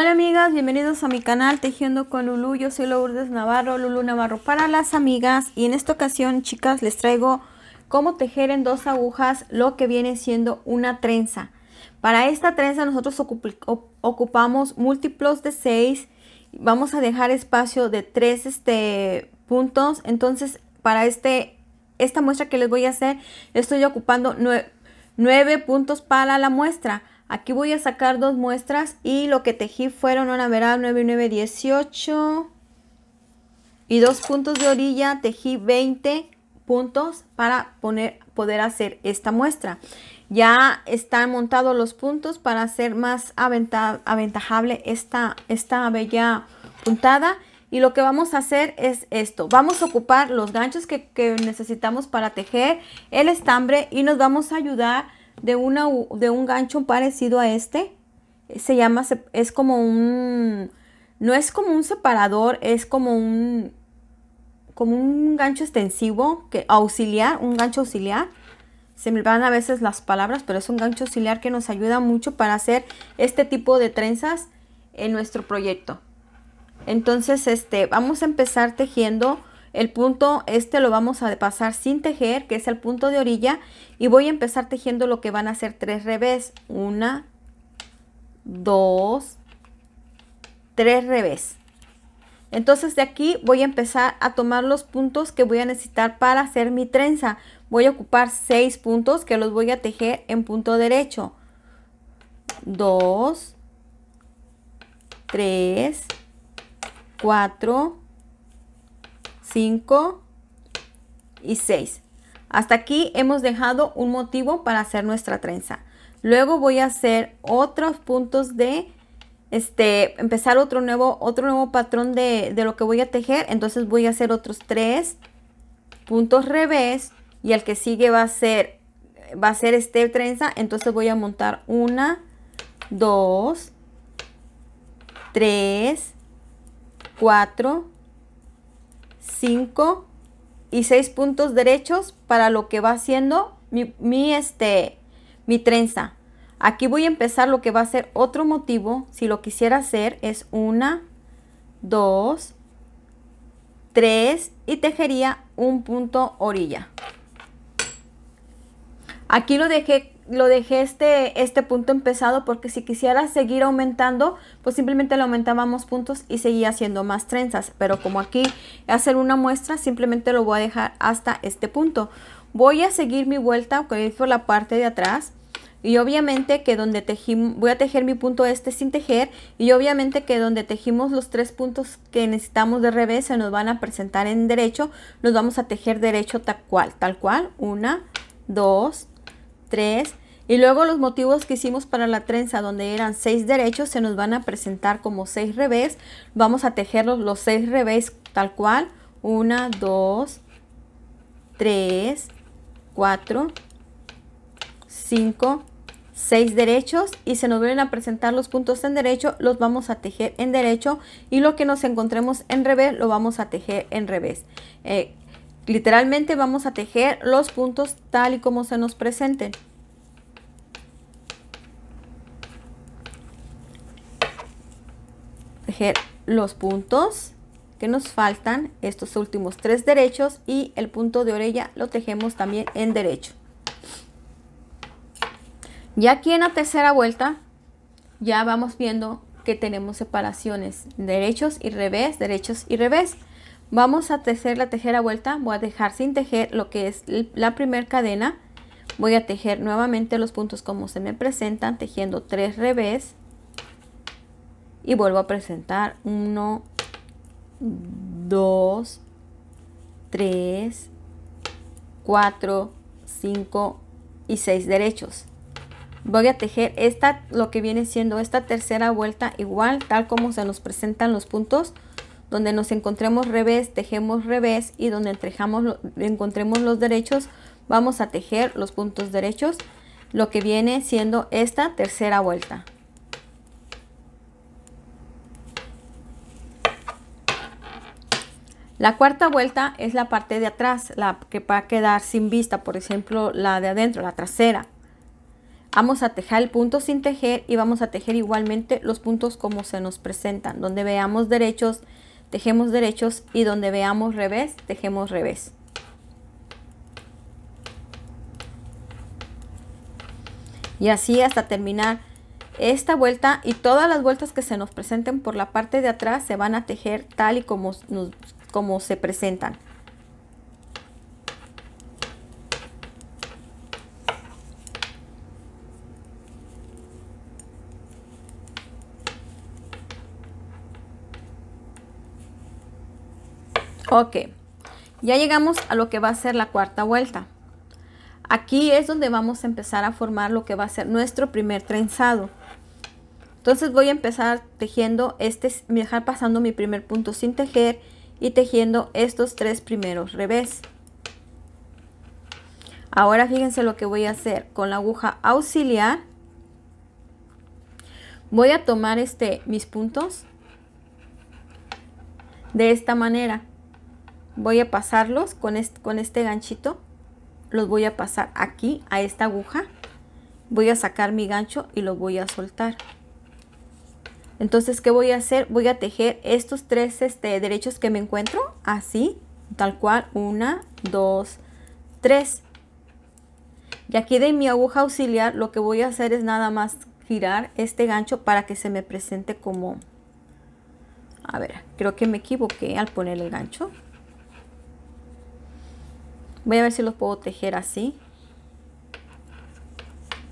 Hola amigas, bienvenidos a mi canal Tejiendo con Lulu. Yo soy Lourdes Navarro, Lulu Navarro para las amigas. Y en esta ocasión, chicas, les traigo cómo tejer en dos agujas lo que viene siendo una trenza. Para esta trenza nosotros ocupamos múltiplos de 6. Vamos a dejar espacio de 3 este, puntos. Entonces, para este, esta muestra que les voy a hacer, estoy ocupando 9 puntos para la muestra. Aquí voy a sacar dos muestras y lo que tejí fueron una verá 9, 18 y dos puntos de orilla, tejí 20 puntos para poner, poder hacer esta muestra. Ya están montados los puntos para hacer más aventajable esta, esta bella puntada. Y lo que vamos a hacer es esto. Vamos a ocupar los ganchos que, que necesitamos para tejer el estambre y nos vamos a ayudar de, una, de un gancho parecido a este. Se llama, es como un, no es como un separador, es como un, como un gancho extensivo, que, auxiliar, un gancho auxiliar. Se me van a veces las palabras, pero es un gancho auxiliar que nos ayuda mucho para hacer este tipo de trenzas en nuestro proyecto. Entonces, este, vamos a empezar tejiendo el punto este lo vamos a pasar sin tejer, que es el punto de orilla, y voy a empezar tejiendo lo que van a ser tres revés, una, dos, tres revés. Entonces de aquí voy a empezar a tomar los puntos que voy a necesitar para hacer mi trenza. Voy a ocupar seis puntos que los voy a tejer en punto derecho. 2, tres, 4, 5 y 6. Hasta aquí hemos dejado un motivo para hacer nuestra trenza. Luego voy a hacer otros puntos de, este, empezar otro nuevo, otro nuevo patrón de, lo que voy a tejer. Entonces voy a hacer otros tres puntos revés y el que sigue va a ser, va a ser este trenza. Entonces voy a montar una, dos, tres, cuatro, 5 y 6 puntos derechos para lo que va haciendo mi, este, mi trenza. Aquí voy a empezar lo que va a ser otro motivo. Si lo quisiera hacer es 1, 2, 3 y tejería un punto orilla. Aquí lo dejé lo dejé este, este punto empezado porque si quisiera seguir aumentando, pues simplemente le aumentábamos puntos y seguía haciendo más trenzas. Pero como aquí hacer una muestra, simplemente lo voy a dejar hasta este punto. Voy a seguir mi vuelta okay, por la parte de atrás. Y obviamente que donde tejimos voy a tejer mi punto este sin tejer. Y obviamente que donde tejimos los tres puntos que necesitamos de revés se nos van a presentar en derecho. Nos vamos a tejer derecho tal cual, tal cual. Una, dos, 3. Y luego los motivos que hicimos para la trenza, donde eran 6 derechos, se nos van a presentar como 6 revés. Vamos a tejerlos los 6 revés tal cual. 1, 2, 3, 4, 5, 6 derechos y se nos vienen a presentar los puntos en derecho, los vamos a tejer en derecho y lo que nos encontremos en revés lo vamos a tejer en revés. Eh, Literalmente vamos a tejer los puntos tal y como se nos presenten. Tejer los puntos que nos faltan, estos últimos tres derechos y el punto de orella lo tejemos también en derecho. Ya aquí en la tercera vuelta ya vamos viendo que tenemos separaciones, derechos y revés, derechos y revés vamos a tejer la tejera vuelta voy a dejar sin tejer lo que es la primera cadena voy a tejer nuevamente los puntos como se me presentan tejiendo tres revés y vuelvo a presentar 1 2 3 4 5 y 6 derechos voy a tejer esta lo que viene siendo esta tercera vuelta igual tal como se nos presentan los puntos donde nos encontremos revés, tejemos revés y donde encontremos los derechos, vamos a tejer los puntos derechos, lo que viene siendo esta tercera vuelta. La cuarta vuelta es la parte de atrás, la que va a quedar sin vista, por ejemplo, la de adentro, la trasera. Vamos a tejer el punto sin tejer y vamos a tejer igualmente los puntos como se nos presentan, donde veamos derechos, tejemos derechos y donde veamos revés, tejemos revés. Y así hasta terminar esta vuelta y todas las vueltas que se nos presenten por la parte de atrás se van a tejer tal y como, nos, como se presentan. Ok, ya llegamos a lo que va a ser la cuarta vuelta. Aquí es donde vamos a empezar a formar lo que va a ser nuestro primer trenzado. Entonces voy a empezar tejiendo este, dejar pasando mi primer punto sin tejer y tejiendo estos tres primeros revés. Ahora fíjense lo que voy a hacer con la aguja auxiliar. Voy a tomar este, mis puntos de esta manera voy a pasarlos con este, con este ganchito los voy a pasar aquí a esta aguja voy a sacar mi gancho y los voy a soltar entonces qué voy a hacer voy a tejer estos tres este, derechos que me encuentro así tal cual una dos tres y aquí de mi aguja auxiliar lo que voy a hacer es nada más girar este gancho para que se me presente como a ver creo que me equivoqué al poner el gancho voy a ver si los puedo tejer así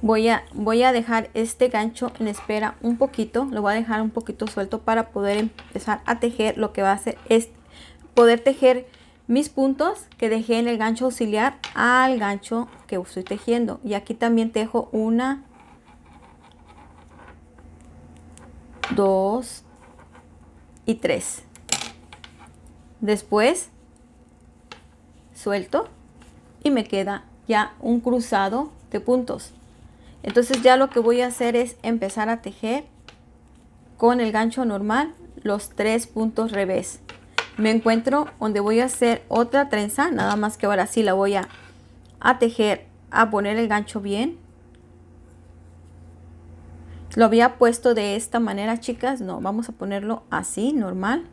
voy a voy a dejar este gancho en espera un poquito lo voy a dejar un poquito suelto para poder empezar a tejer lo que va a hacer es poder tejer mis puntos que dejé en el gancho auxiliar al gancho que estoy tejiendo y aquí también tejo una dos y tres después suelto y me queda ya un cruzado de puntos entonces ya lo que voy a hacer es empezar a tejer con el gancho normal los tres puntos revés me encuentro donde voy a hacer otra trenza nada más que ahora sí la voy a, a tejer a poner el gancho bien lo había puesto de esta manera chicas no vamos a ponerlo así normal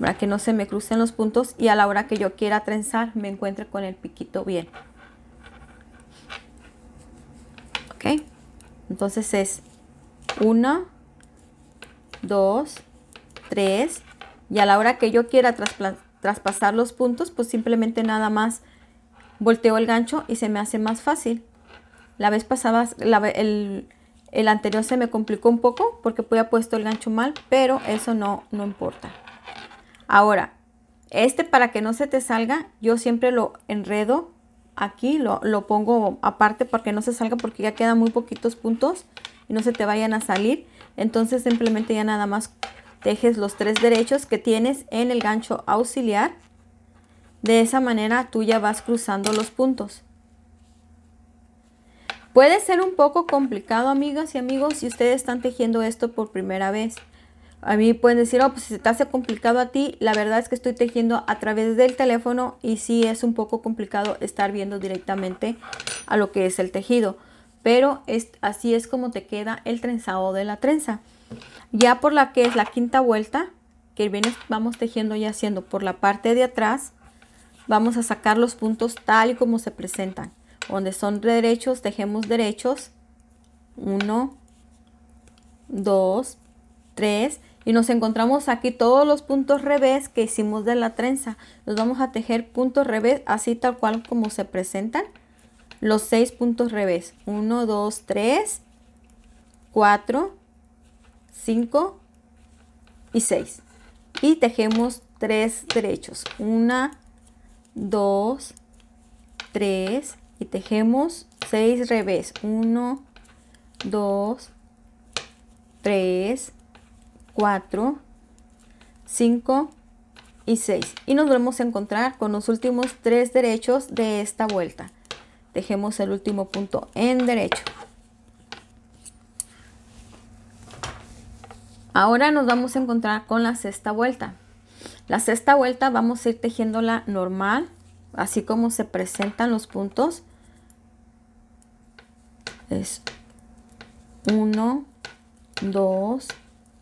para que no se me crucen los puntos y a la hora que yo quiera trenzar me encuentre con el piquito bien. Ok, entonces es 1, 2, 3 y a la hora que yo quiera traspasar los puntos pues simplemente nada más volteo el gancho y se me hace más fácil. La vez pasada, el, anterior se me complicó un poco porque había puesto el gancho mal, pero eso no, no importa. Ahora, este para que no se te salga, yo siempre lo enredo aquí, lo, pongo aparte para que no se salga porque ya quedan muy poquitos puntos y no se te vayan a salir. Entonces simplemente ya nada más tejes los tres derechos que tienes en el gancho auxiliar. De esa manera tú ya vas cruzando los puntos. Puede ser un poco complicado, amigas y amigos, si ustedes están tejiendo esto por primera vez. A mí pueden decir, oh, pues si te hace complicado a ti, la verdad es que estoy tejiendo a través del teléfono y sí es un poco complicado estar viendo directamente a lo que es el tejido. Pero es, así es como te queda el trenzado de la trenza. Ya por la que es la quinta vuelta, que viene, vamos tejiendo y haciendo por la parte de atrás, vamos a sacar los puntos tal y como se presentan. Donde son derechos, tejemos derechos. Uno, dos, tres y nos encontramos aquí todos los puntos revés que hicimos de la trenza los vamos a tejer puntos revés así tal cual como se presentan los seis puntos revés 1 2 3 4 5 y 6 y tejemos tres derechos 1 2 3 y tejemos seis revés 1 2 3 4, 5 y 6. Y nos vamos a encontrar con los últimos tres derechos de esta vuelta. Dejemos el último punto en derecho. Ahora nos vamos a encontrar con la sexta vuelta. La sexta vuelta vamos a ir tejiendo la normal, así como se presentan los puntos. Es 1, 2, 3.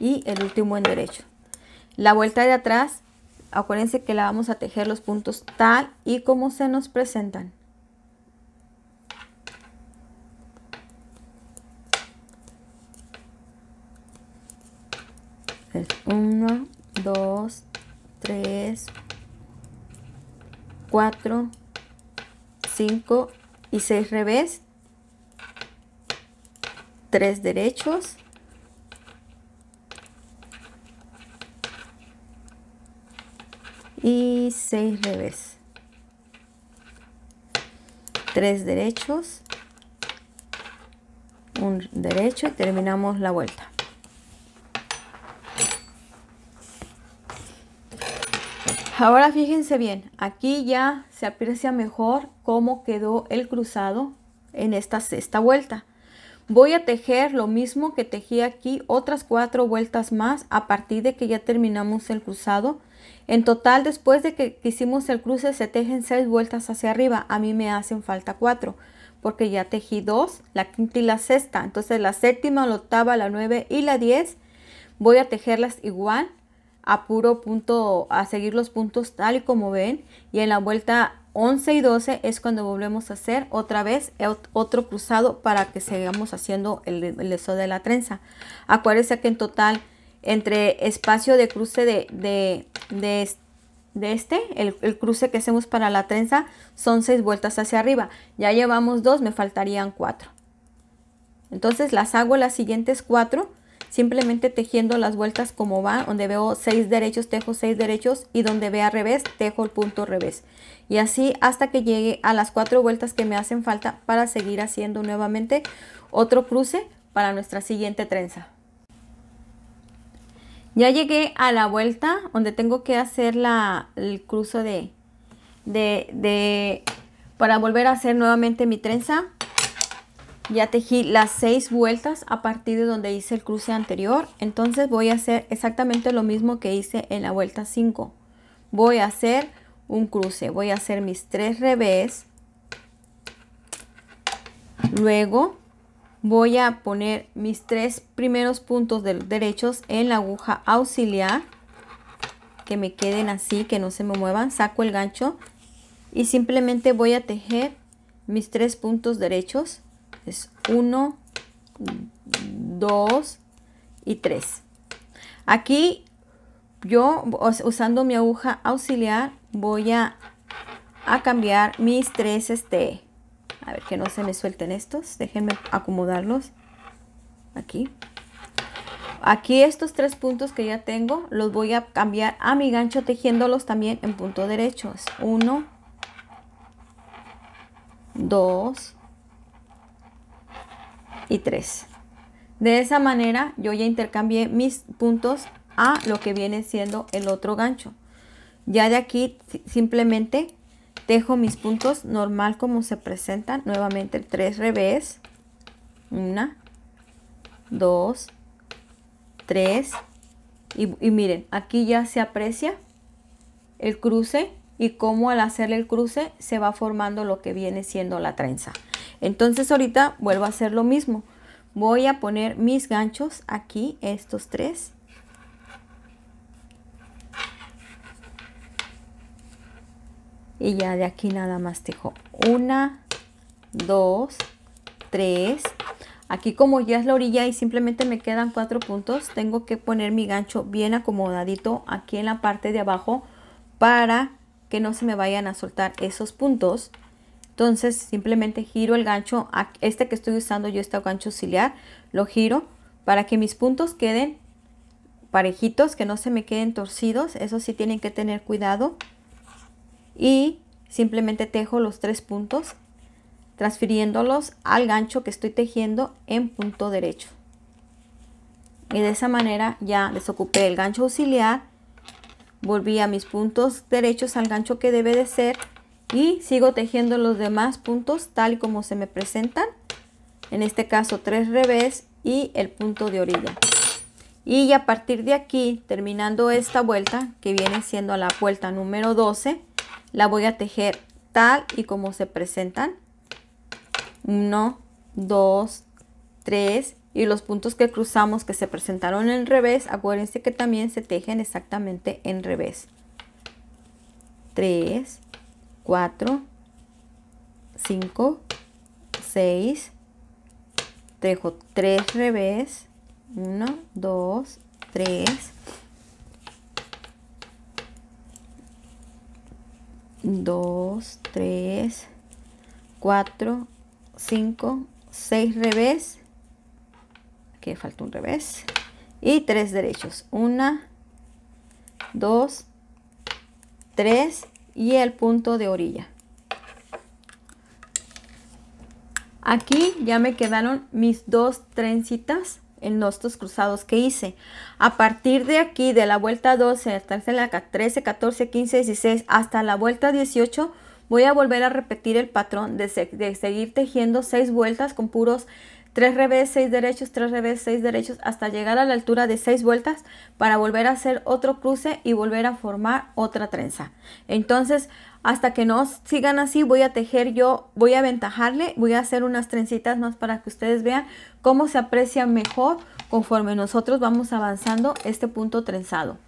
Y el último en derecho, la vuelta de atrás. Acuérdense que la vamos a tejer los puntos tal y como se nos presentan: 1, 2, 3, 4, 5 y 6 revés, 3 derechos. y seis revés. tres derechos, un derecho y terminamos la vuelta. Ahora fíjense bien, aquí ya se aprecia mejor cómo quedó el cruzado en esta sexta vuelta. Voy a tejer lo mismo que tejí aquí otras cuatro vueltas más a partir de que ya terminamos el cruzado en total, después de que hicimos el cruce, se tejen seis vueltas hacia arriba. A mí me hacen falta cuatro, porque ya tejí dos, la quinta y la sexta. Entonces la séptima, la octava, la nueve y la diez voy a tejerlas igual a puro punto, a seguir los puntos tal y como ven. Y en la vuelta 11 y 12 es cuando volvemos a hacer otra vez otro cruzado para que sigamos haciendo el, el de la trenza. Acuérdense que en total entre espacio de cruce de, de, de, este, el, el, cruce que hacemos para la trenza, son seis vueltas hacia arriba. Ya llevamos dos, me faltarían cuatro. Entonces las hago las siguientes cuatro, simplemente tejiendo las vueltas como va, donde veo seis derechos, tejo seis derechos y donde vea revés, tejo el punto revés. Y así hasta que llegue a las cuatro vueltas que me hacen falta para seguir haciendo nuevamente otro cruce para nuestra siguiente trenza. Ya llegué a la vuelta donde tengo que hacer el cruce de, de, de, para volver a hacer nuevamente mi trenza. Ya tejí las seis vueltas a partir de donde hice el cruce anterior. Entonces voy a hacer exactamente lo mismo que hice en la vuelta 5. Voy a hacer un cruce. Voy a hacer mis tres revés. Luego voy a poner mis tres primeros puntos de derechos en la aguja auxiliar que me queden así que no se me muevan saco el gancho y simplemente voy a tejer mis tres puntos derechos es uno, dos y tres aquí yo usando mi aguja auxiliar voy a, a cambiar mis tres este a ver, que no se me suelten estos. Déjenme acomodarlos aquí. Aquí estos tres puntos que ya tengo los voy a cambiar a mi gancho tejiéndolos también en punto derecho. Es uno, dos y tres. De esa manera yo ya intercambié mis puntos a lo que viene siendo el otro gancho. Ya de aquí simplemente Dejo mis puntos normal como se presentan. Nuevamente tres revés. Una, dos, tres. Y, miren, aquí ya se aprecia el cruce y cómo al hacerle el cruce se va formando lo que viene siendo la trenza. Entonces ahorita vuelvo a hacer lo mismo. Voy a poner mis ganchos aquí, estos tres. y ya de aquí nada más tejo una, dos, tres. Aquí como ya es la orilla y simplemente me quedan cuatro puntos, tengo que poner mi gancho bien acomodadito aquí en la parte de abajo para que no se me vayan a soltar esos puntos. Entonces simplemente giro el gancho, este que estoy usando yo, este gancho auxiliar, lo giro para que mis puntos queden parejitos, que no se me queden torcidos. Eso sí tienen que tener cuidado y simplemente tejo los tres puntos transfiriéndolos al gancho que estoy tejiendo en punto derecho y de esa manera ya desocupé el gancho auxiliar volví a mis puntos derechos al gancho que debe de ser y sigo tejiendo los demás puntos tal y como se me presentan en este caso tres revés y el punto de orilla y a partir de aquí terminando esta vuelta que viene siendo la vuelta número 12 la voy a tejer tal y como se presentan. 1, 2, 3 y los puntos que cruzamos que se presentaron en revés, acuérdense que también se tejen exactamente en revés. 3, 4, 5, 6, tejo 3 revés, 1, 2, 3, 2, 3, 4, 5, 6 revés. que falta un revés. Y 3 derechos. 1, 2, 3 y el punto de orilla. Aquí ya me quedaron mis dos trencitas en estos cruzados que hice. A partir de aquí, de la vuelta 12 hasta la 13, 14, 15, 16, hasta la vuelta 18, voy a volver a repetir el patrón de, de seguir tejiendo 6 vueltas con puros tres revés, seis derechos, tres revés, seis derechos, hasta llegar a la altura de seis vueltas para volver a hacer otro cruce y volver a formar otra trenza. Entonces, hasta que nos sigan así, voy a tejer yo, voy a aventajarle, voy a hacer unas trencitas más para que ustedes vean cómo se aprecia mejor conforme nosotros vamos avanzando este punto trenzado.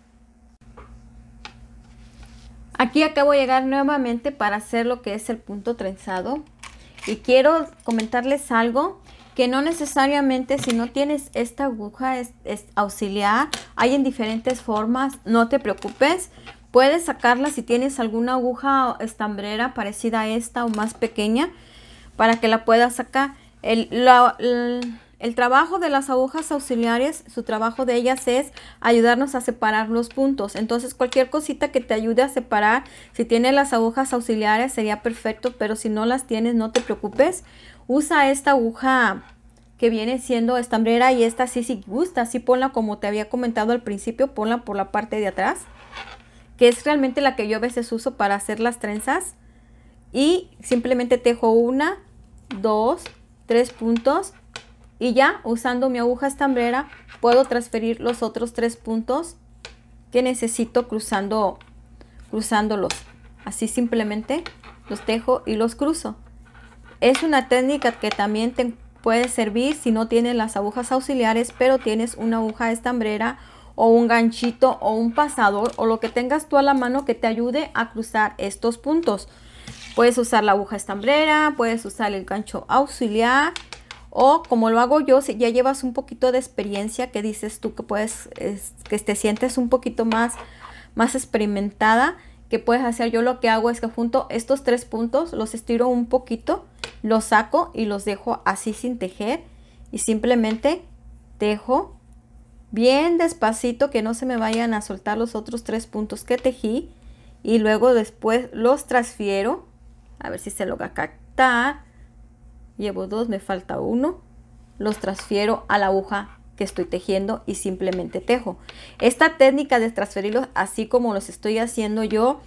Aquí acabo de llegar nuevamente para hacer lo que es el punto trenzado. Y quiero comentarles algo que no necesariamente si no tienes esta aguja es, auxiliar, hay en diferentes formas, no te preocupes, puedes sacarla si tienes alguna aguja estambrera parecida a esta o más pequeña para que la puedas sacar. El, el trabajo de las agujas auxiliares, su trabajo de ellas es ayudarnos a separar los puntos. Entonces cualquier cosita que te ayude a separar, si tienes las agujas auxiliares sería perfecto, pero si no las tienes no te preocupes usa esta aguja que viene siendo estambrera y esta sí, si gusta, así ponla como te había comentado al principio, ponla por la parte de atrás, que es realmente la que yo a veces uso para hacer las trenzas. Y simplemente tejo una, dos, tres puntos y ya usando mi aguja estambrera puedo transferir los otros tres puntos que necesito cruzando cruzándolos así simplemente los tejo y los cruzo es una técnica que también te puede servir si no tienes las agujas auxiliares, pero tienes una aguja estambrera o un ganchito o un pasador o lo que tengas tú a la mano que te ayude a cruzar estos puntos. Puedes usar la aguja estambrera, puedes usar el gancho auxiliar o como lo hago yo, si ya llevas un poquito de experiencia que dices tú que puedes, que te sientes un poquito más, más experimentada, que puedes hacer. Yo lo que hago es que junto estos tres puntos, los estiro un poquito, los saco y los dejo así sin tejer. Y simplemente tejo bien despacito que no se me vayan a soltar los otros tres puntos que tejí. Y luego después los transfiero. A ver si se logra captar. Llevo dos, me falta uno. Los transfiero a la aguja estoy tejiendo y simplemente tejo. Esta técnica de transferirlos así como los estoy haciendo yo,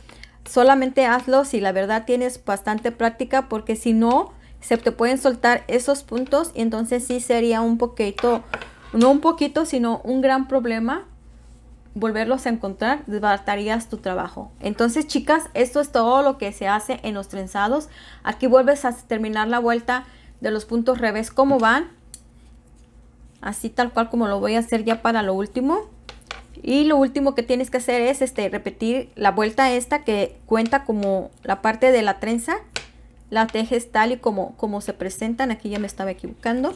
solamente hazlo si la verdad tienes bastante práctica porque si no, se te pueden soltar esos puntos y entonces sí sería un poquito, no un poquito, sino un gran problema volverlos a encontrar, desbaratarías tu trabajo. Entonces, chicas, esto es todo lo que se hace en los trenzados. Aquí vuelves a terminar la vuelta de los puntos revés como van así tal cual como lo voy a hacer ya para lo último y lo último que tienes que hacer es este repetir la vuelta esta que cuenta como la parte de la trenza la tejes tal y como como se presentan aquí ya me estaba equivocando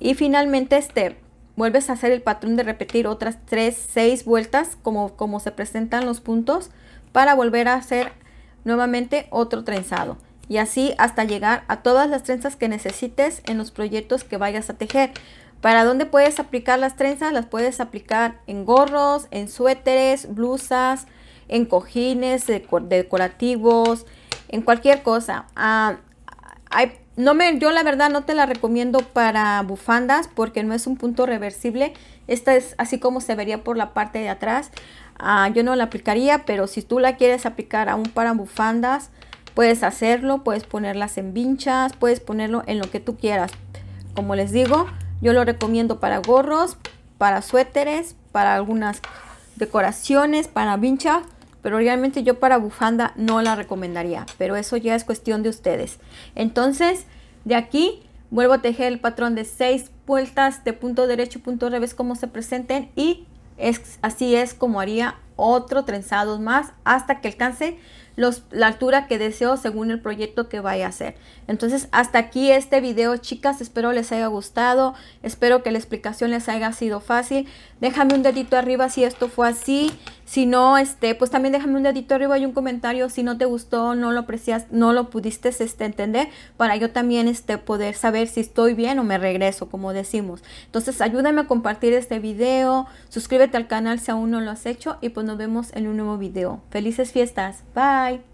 y finalmente este vuelves a hacer el patrón de repetir otras 3 6 vueltas como como se presentan los puntos para volver a hacer nuevamente otro trenzado y así hasta llegar a todas las trenzas que necesites en los proyectos que vayas a tejer. ¿Para dónde puedes aplicar las trenzas? Las puedes aplicar en gorros, en suéteres, blusas, en cojines decorativos, en cualquier cosa. Ah, no me, yo la verdad no te la recomiendo para bufandas porque no es un punto reversible. Esta es así como se vería por la parte de atrás. Ah, yo no la aplicaría, pero si tú la quieres aplicar aún para bufandas, Puedes hacerlo, puedes ponerlas en vinchas, puedes ponerlo en lo que tú quieras. Como les digo, yo lo recomiendo para gorros, para suéteres, para algunas decoraciones, para vincha. pero realmente yo para bufanda no la recomendaría, pero eso ya es cuestión de ustedes. Entonces, de aquí vuelvo a tejer el patrón de seis vueltas de punto derecho, y punto revés como se presenten y es, así es como haría otro trenzado más hasta que alcance los, la altura que deseo según el proyecto que vaya a hacer. Entonces hasta aquí este video chicas, espero les haya gustado, espero que la explicación les haya sido fácil. Déjame un dedito arriba si esto fue así, si no, este, pues también déjame un dedito arriba y un comentario si no te gustó, no lo aprecias, no lo pudiste este, entender, para yo también este, poder saber si estoy bien o me regreso, como decimos. Entonces ayúdame a compartir este video, suscríbete al canal si aún no lo has hecho y pues nos vemos en un nuevo video. Felices fiestas. Bye.